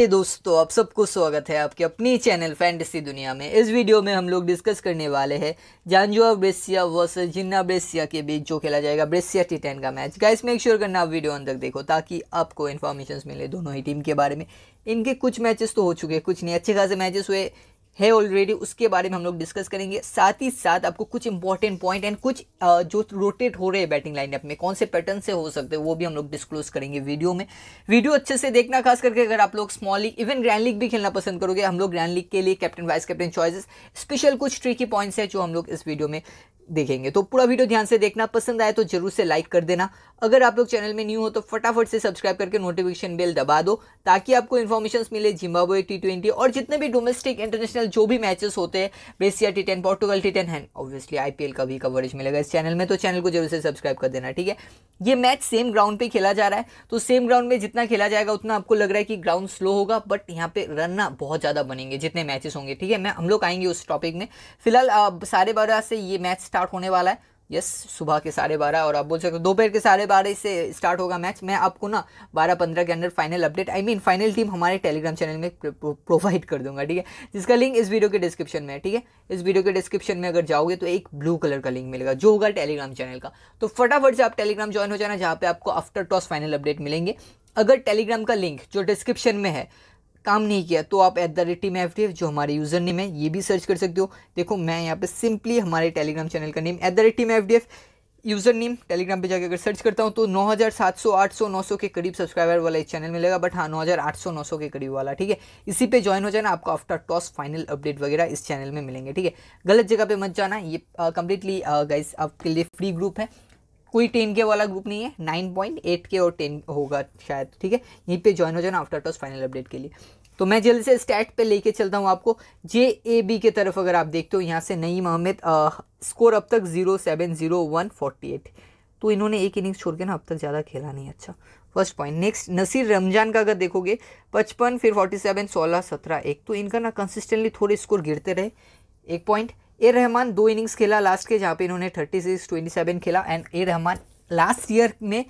हे hey दोस्तों आप सबको स्वागत है आपके अपनी चैनल फैंटेसी दुनिया में इस वीडियो में हम लोग डिस्कस करने वाले हैं Janjua Brescia versus Jinnah Brescia के बीच जो खेला जाएगा ब्रेसिया टी टेन का मैच गाइस मेक श्योर करना आप वीडियो अंदर देखो ताकि आपको इन्फॉर्मेशन मिले दोनों ही टीम के बारे में इनके कुछ मैचेस तो हो चुके कुछ नहीं अच्छे खासे मैचेस हुए है ऑलरेडी उसके बारे में हम लोग डिस्कस करेंगे साथ ही साथ आपको कुछ इंपॉर्टेंट पॉइंट एंड कुछ जो रोटेट हो रहे हैं बैटिंग लाइनअप में कौन से पैटर्न से हो सकते हैं वो भी हम लोग डिस्क्लोज करेंगे वीडियो में वीडियो अच्छे से देखना खास करके अगर आप लोग small league even grand league भी खेलना पसंद करोगे हम लोग ग्रैंड लीग के लिए captain vice captain choices special कुछ ट्रिकी पॉइंट्स है जो हम लोग इस वीडियो में देखेंगे तो पूरा वीडियो ध्यान से देखना पसंद आए तो जरूर से लाइक कर देना अगर आप लोग चैनल में न्यू हो तो फटाफट से सब्सक्राइब करके नोटिफिकेशन बेल दबा दो ताकि आपको इन्फॉर्मेशन मिले जिम्बाब्वे टी ट्वेंटी और जितने भी डोमेस्टिक इंटरनेशनल जो भी मैचेस होते हैं Brescia T ten Portugal T ten है ऑब्वियसली आईपीएल का भी कवरेज मिलेगा इस चैनल में तो चैनल को जरूर से सब्सक्राइब कर देना ठीक है ये मैच सेम ग्राउंड पर खेला जा रहा है तो सेम ग्राउंड में जितना खेला जाएगा उतना आपको लग रहा है कि ग्राउंड स्लो होगा बट यहाँ पे रन ना बहुत ज़्यादा बनेंगे जितने मैचेस होंगे ठीक है मैं हम लोग आएंगे उस टॉपिक में फिलहाल साढ़े बारह से ये मैच स्टार्ट स्टार्ट होने वाला है यस सुबह के साढ़े बारह और आप बोल सकते हो दोपहर के साढ़े बारह से स्टार्ट होगा मैच मैं आपको ना बारह पंद्रह के अंदर final update I mean final team हमारे टेलीग्राम चैनल में प्रोवाइड कर दूंगा ठीक है जिसका लिंक इस वीडियो के डिस्क्रिप्शन में है ठीक है इस वीडियो के डिस्क्रिप्शन में अगर जाओगे तो एक ब्लू कलर का लिंक मिलेगा जो होगा टेलीग्राम चैनल का तो फटाफट से आप टेलीग्राम ज्वाइन हो जाना जहाँ पे आपको आफ्टर टॉस फाइनल अपडेट मिलेंगे अगर टेलीग्राम का लिंक जो डिस्क्रिप्शन में है काम नहीं किया तो आप at the rate team F जो हमारे यूज़र नेम है ये भी सर्च कर सकते हो देखो मैं यहाँ पे सिंपली हमारे टेलीग्राम चैनल का name at the rate team F user name Telegram पे जाकर अगर सर्च करता हूँ तो 9,700, 800, 900 के करीब सब्सक्राइबर वाला इस चैनल मिलेगा बट हाँ 9,800, 900 के करीब वाला ठीक है इसी पे ज्वाइन हो जाना आपको आफ्टर टॉस फाइनल अपडेट वगैरह इस चैनल में मिलेंगे ठीक है गलत जगह पे मत जाना ये कंप्लीटली गाइस आपके लिए फ्री ग्रुप है कोई टेन के वाला ग्रुप नहीं है नाइन पॉइंट एट के और टेन होगा शायद ठीक है यहीं पे ज्वाइन हो जाना आफ्टर टॉस फाइनल अपडेट के लिए तो मैं जल्दी से स्टैट पे लेके चलता हूँ आपको जे ए बी के तरफ अगर आप देखते हो यहाँ से नईम अहमद स्कोर अब तक zero seven zero one forty eight तो इन्होंने एक इनिंग्स छोड़ के ना अब तक ज़्यादा खेला नहीं अच्छा first point next Naseer Ramzan का अगर देखोगे पचपन फिर फोर्टी सेवन सोलह सत्रह एक तो इनका ना कंसिस्टेंटली थोड़े स्कोर गिरते रहे एक पॉइंट ए रहमान दो इनिंग्स खेला लास्ट के जहाँ पे इन्होंने थर्टी सिक्स ट्वेंटी सेवन खेला and A Rahman last year में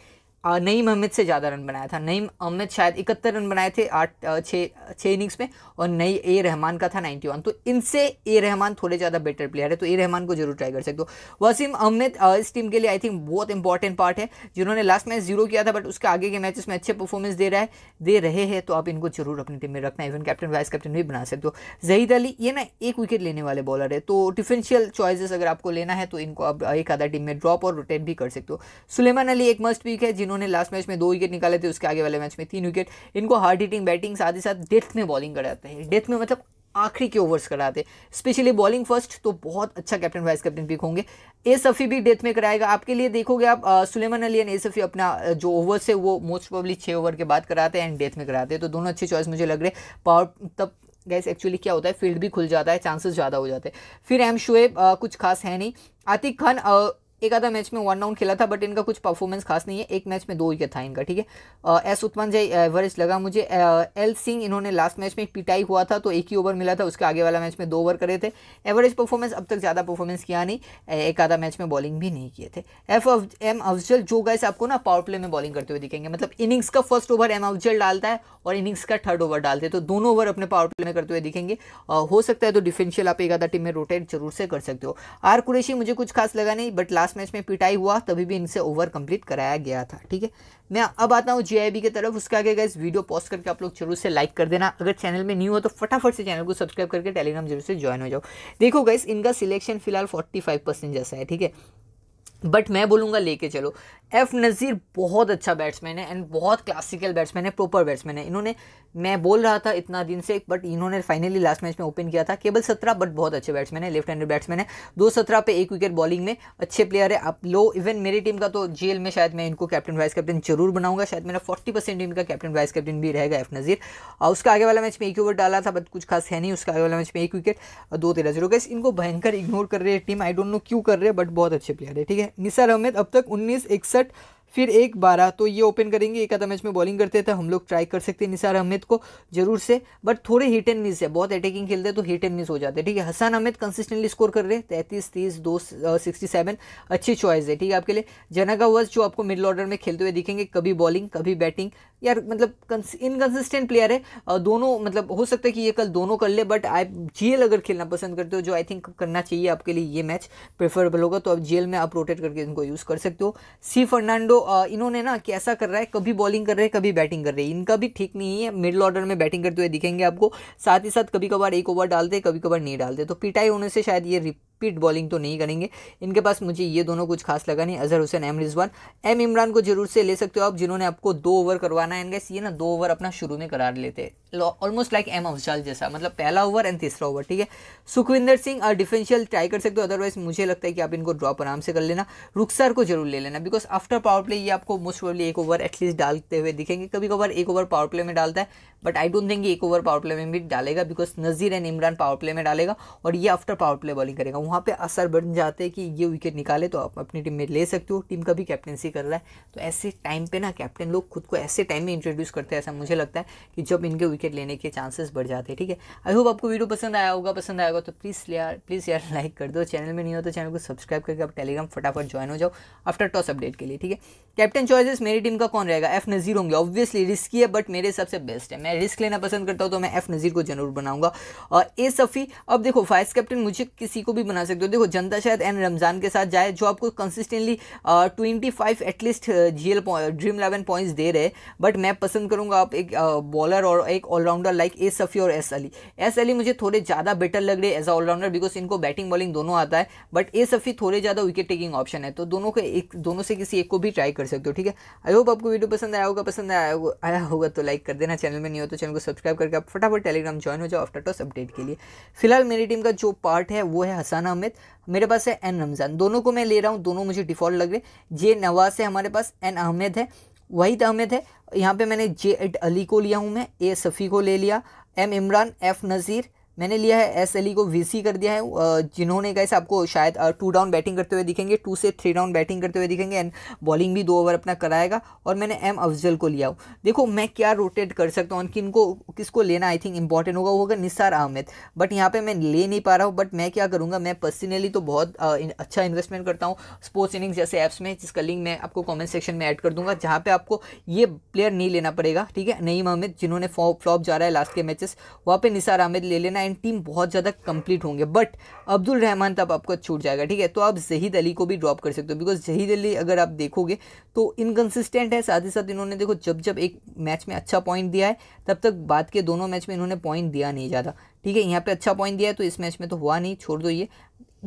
नईम अहमद से ज़्यादा रन बनाया था नईम अहमद शायद इकहत्तर रन बनाए थे आठ छः छः इनिंग्स में और नई ए रहमान का था नाइन्टी वन तो इनसे ए रहमान थोड़े ज़्यादा बेटर प्लेयर है तो ए रहमान को जरूर ट्राई कर सकते हो वसीम अहमद इस टीम के लिए आई थिंक बहुत इंपॉर्टेंट पार्ट है जिन्होंने लास्ट मैच जीरो किया था बट उसके आगे के मैचेस में अच्छे परफॉर्मेंस दे रहा है दे रहे हैं तो आप इनको जरूर अपनी टीम में रखना इवन कैप्टन वाइस कैप्टन भी बना सकते हो जहीद अली ये ना एक विकेट लेने वाले बॉलर है तो डिफेंशियल चॉइसेस अगर आपको लेना है तो इनको आप एक आधा टीम में ड्रॉप और रोटेट भी कर सकते हो सुलेमान अली एक मस्ट वीक है जिन इन्होंने लास्ट मैच में दो विकेट निकाले थे उसके आगे वाले मैच में तीन विकेट इनको हार्ड हिटिंग बैटिंग साथ ही साथ डेथ में बॉलिंग कराते हैं डेथ में मतलब आखिरी के ओवर्स कराते स्पेशली बॉलिंग फर्स्ट तो बहुत अच्छा कैप्टन वाइस कैप्टन पिक होंगे ए सफ़ी भी डेथ में कराएगा आपके लिए देखोगे आप सुलेमान अली एंड ए सफ़ी अपना जो ओवर्स है वो मोस्ट प्रॉब्ली छः ओवर के बाद कराते हैं एंड डेथ में कराते हैं तो दोनों अच्छी चॉइस मुझे लग रहे पावर तब गैस एक्चुअली क्या होता है फील्ड भी खुल जाता है चांसेस ज़्यादा हो जाते हैं फिर एम शुएब कुछ खास है नहीं आतिक खान आ, एक आधा मैच में वन डाउन खेला था बट इनका कुछ परफॉर्मेंस खास नहीं है एक मैच में दो विकेट था इनका ठीक है एस उत्पन्न एवरेज लगा मुझे एल सिंह इन्होंने लास्ट मैच में पिटाई हुआ था तो एक ही ओवर मिला था उसके आगे वाला मैच में दो ओवर करे थे एवरेज परफॉर्मेंस अब तक ज़्यादा परफॉर्मेंस किया नहीं एक आधा मैच में बॉलिंग भी नहीं किए थे एफ एम अफजल जो गए आपको ना पावर प्ले में बॉलिंग करते हुए दिखेंगे मतलब इनिंग्स का फर्स्ट ओवर एम अफजल डालता है और इनिंग्स का थर्ड ओवर डालते हैं तो दोनों ओवर अपने पावर प्ले में करते हुए दिखेंगे हो सकता है तो डिफेंशियल आप एक आधा टीम में रोटेट जरूर से कर सकते हो आर कुरेशी मुझे कुछ खास लगा नहीं बट लास्ट लास्ट मैच में पिटाई हुआ तभी भी इनसे ओवर कंप्लीट कराया गया था ठीक है मैं अब आता हूँ जीआईबी की तरफ उसके आगे गए वीडियो पोस्ट करके आप लोग जरूर से लाइक कर देना अगर चैनल में न्यू हो तो फटाफट से चैनल को सब्सक्राइब करके टेलीग्राम जरूर से ज्वाइन हो जाओ देखो गैस इनका सिलेक्शन फिलहाल फोर्टी जैसा है ठीक है बट मैं बोलूँगा लेके चलो एफ नज़ीर बहुत अच्छा बैट्समैन है एंड बहुत क्लासिकल बैट्समैन है प्रॉपर बैट्समैन है इन्होंने मैं बोल रहा था इतना दिन से बट इन्होंने फाइनली लास्ट मैच में ओपन किया था केवल सत्रह बट बहुत अच्छे बैट्समैन है लेफ्ट हैंडेड बैट्समैन है दो सत्रह पे एक विकेट बॉलिंग में अच्छे प्लेयर है आप लो इवन मेरी टीम का तो जेल में शायद मैं इनको कैप्टन वाइस कैप्टन जरूर बनाऊंगा शायद मेरा फोर्टी परसेंट टीम का कैप्टन वाइस कैप्टन भी रहेगा एफ नज़ीर और उसका आगे वाला मैच में एक ओवर डाला था बट कुछ खास है नहीं उसका आगे वाला मैच में एक विकेट और दो तेरह जीरो गैस इनको भयंकर इग्नोर कर रहे हैं टीम आई डोंट नो क्यों कर रहे हैं बट बहुत अच्छे प्लेयर है ठीक है निसार अहमद अब तक उन्नीस इकसठ that फिर एक बारह तो ये ओपन करेंगे एक आधा मैच में बॉलिंग करते थे तो हम लोग ट्राई कर सकते हैं निसार अहमद को जरूर से बट थोड़े हिट एंड मिस है बहुत अटैकिंग खेलते हैं तो हिट एंड मिस हो जाते हैं ठीक है हसन अहमद कंसिस्टेंटली स्कोर कर रहे हैं तैंतीस तीस दो सिक्सटी सेवन अच्छी चॉइस है ठीक है आपके लिए जनागा वर्स जो आपको मिडल ऑर्डर में खेलते हुए दिखेंगे कभी बॉलिंग कभी बैटिंग यार मतलब इनकन्सिस्टेंट प्लेयर है दोनों मतलब हो सकता है कि ये कल दोनों कर ले बट आप जीएल अगर खेलना पसंद करते हो जो आई थिंक करना चाहिए आपके लिए ये मैच प्रेफरेबल होगा तो आप जीएल में आप रोटेट करके इनको यूज़ कर सकते हो सी फर्नांडो इन्होंने ना कि ऐसा कर रहा है कभी बॉलिंग कर रहे हैं कभी बैटिंग कर रहे हैं इनका भी ठीक नहीं है मिडिल ऑर्डर में बैटिंग करते हुए दिखेंगे आपको साथ ही साथ कभी कभार एक ओवर डालते कभी कभार नहीं डालते तो पिटाई होने से शायद ये स्पीड बॉलिंग तो नहीं करेंगे इनके पास मुझे ये दोनों कुछ खास लगा नहीं अजहर हुसैन एम रिजवान एम इमरान को जरूर से ले सकते हो आप जिन्होंने आपको दो ओवर करवाना है इनके ये ना दो ओवर अपना शुरू में करार लेते ऑलमोस्ट लाइक एम अफजाल जैसा मतलब पहला ओवर एंड तीसरा ओवर ठीक है सुखविंदर सिंह और डिफेंशियल ट्राई कर सकते हो अदरवाइज मुझे लगता है कि आप इनको ड्रॉप आराम से कर लेना रुखसार को जरूर ले लेना बिकॉज आफ्टर पावर प्ले ये आपको मोस्ट प्रॉबली एक ओवर एटलीस्ट डालते हुए दिखेंगे कभी कभार एक ओवर पावर प्ले में डालता है बट आई डोंट थिंक एक ओवर पावर प्ले में भी डालेगा because Nazir and Imran power play में डालेगा और ये आफ्टर पावर प्ले बॉलिंग करेगा वहाँ पे असर बन जाते हैं कि ये विकेट निकाले तो आप अपनी टीम में ले सकते हो टीम का भी कैप्टनसी कर रहा है तो ऐसे टाइम पे ना कैप्टन लोग खुद को ऐसे टाइम में इंट्रोड्यूस करते हैं ऐसा मुझे लगता है कि जब इनके विकेट लेने के चांसेस बढ़ जाते हैं ठीक है आई होप आपको वीडियो पसंद आया होगा पसंद आएगा तो प्लीज़ यार प्लीज़ यार लाइक कर दो चैनल में नहीं हो तो चैनल को सब्सक्राइब करके आप टेलीग्राम फटाफट ज्वाइन हो जाओ आफ्टर टॉस अपडेट के लिए ठीक है कैप्टन चॉइसेस मेरी टीम का कौन रहेगा एफ नज़ीर होंगे ऑब्वियसली रिस्की है बट मेरे हिसाब से बेस्ट है मैं रिस्क लेना पसंद करता हूँ तो मैं एफ नज़ीर को जरूर बनाऊंगा और ए सफ़ी अब देखो वाइस कैप्टन मुझे किसी को भी बना बना सकते हो देखो जनता शायद एंड रमज़ान के साथ जाए जो आपको consistently twenty five at least G L dream eleven points दे रहे बट मैं पसंद करूंगा आप एक बॉलर और एक ऑलराउंडर लाइक ए सफ़ी और एस अली एस अली मुझे थोड़े ज़्यादा बेटर लग रहे एज अ ऑलराउंडर बिकॉज इनको बैटिंग बॉलिंग दोनों आता है बट ए सफ़ी थोड़े ज़्यादा विकेट टेकिंग ऑप्शन है तो दोनों के एक दोनों से किसी एक को भी ट्राई कर सकते हो ठीक है आई होप आपको वीडियो पसंद आया होगा पसंद आया आया होगा तो लाइक कर देना चैनल में नहीं हो तो चैनल को सब्सक्राइब करके आप फटाफट टेलीग्राम ज्वाइन हो जाओ आफ्टर टॉस अपडेट के लिए फिलहाल मेरी टीम का जो पार्ट है वो है हसाना अमित मेरे पास है एन रमज़ान दोनों को मैं ले रहा हूँ दोनों मुझे डिफ़ॉल्ट लग रहे जे नवाज़ है हमारे पास एन अहमद है वहीद अहमद है यहाँ पे मैंने जे एट अली को लिया हूँ मैं ए सफ़ी को ले लिया एम इमरान एफ़ नज़ीर मैंने लिया है एस एल ई को वी सी कर दिया है जिन्होंने कैसे आपको शायद टू डाउन बैटिंग करते हुए दिखेंगे टू से थ्री डाउन बैटिंग करते हुए दिखेंगे एंड बॉलिंग भी दो ओवर अपना कराएगा और मैंने एम अफजल को लिया हूँ देखो मैं क्या रोटेट कर सकता हूँ किन किस किसको लेना आई थिंक इंपॉर्टेंट होगा वो होगा निसार अहमद बट यहाँ पर मैं ले नहीं पा रहा हूँ बट मैं क्या करूँगा मैं पर्सनली तो बहुत अच्छा इन्वेस्टमेंट करता हूँ स्पोर्ट्स इनिंग्स जैसे ऐप्स में जिसका लिंक मैं आपको कॉमेंट सेक्शन में ऐड कर दूँगा जहाँ पर आपको ये प्लेयर नहीं लेना पड़ेगा ठीक है नईम अहमद जिन्होंने फ्लॉप जा रहा है लास्ट के मैचेस वहाँ पर निसार अहमद ले लेना नाइनटीन बहुत ज़्यादा कंप्लीट होंगे बट अब्दुल रहमान तब आपको छूट जाएगा ठीक है तो आप जहीद अली को भी ड्रॉप कर सकते हो बिकॉज जहीद अली अगर आप देखोगे तो इनकन्सिस्टेंट है साथ ही साथ इन्होंने देखो जब जब एक मैच में अच्छा पॉइंट दिया है तब तक बाद के दोनों मैच में इन्होंने पॉइंट दिया नहीं ज़्यादा ठीक है यहाँ पर अच्छा पॉइंट दिया है तो इस मैच में तो हुआ नहीं छोड़ दो ये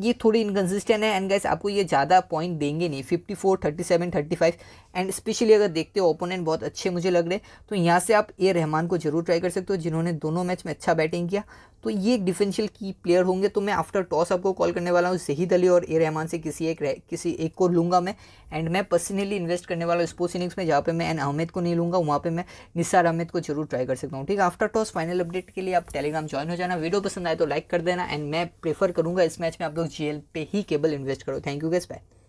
ये थोड़ी इनकन्सिस्टेंट है एंड गैस आपको ये ज़्यादा पॉइंट देंगे नहीं fifty four thirty seven thirty five and specially अगर देखते हो ओपोनेंट बहुत अच्छे मुझे लग रहे तो यहाँ से आप ए रहमान को जरूर ट्राई कर सकते हो जिन्होंने दोनों मैच में अच्छा बैटिंग किया तो ये एक डिफेंशियल की प्लेयर होंगे तो मैं आफ्टर टॉस आपको कॉल करने वाला हूँ जहीद अली और ए रहमान से किसी एक किसी एक को लूँगा मैं एंड मैं पर्सनली इन्वेस्ट करने वाला हूँ स्पोर्ट्स इनिंग्स में जहाँ पे मैं एन अहमद को नहीं लूँगा वहाँ पे मैं निसार अहमद को जरूर ट्राई कर सकता हूँ ठीक है आफ्टर टॉस फाइनल अपडेट के लिए आप टेलीग्राम ज्वाइन हो जाना वीडियो पसंद आए तो लाइक कर देना एंड मैं प्रेफर करूँगा इस मैच में आप लोग जी पे ही केबल इन्वेस्ट करो थैंक यू गैस बाय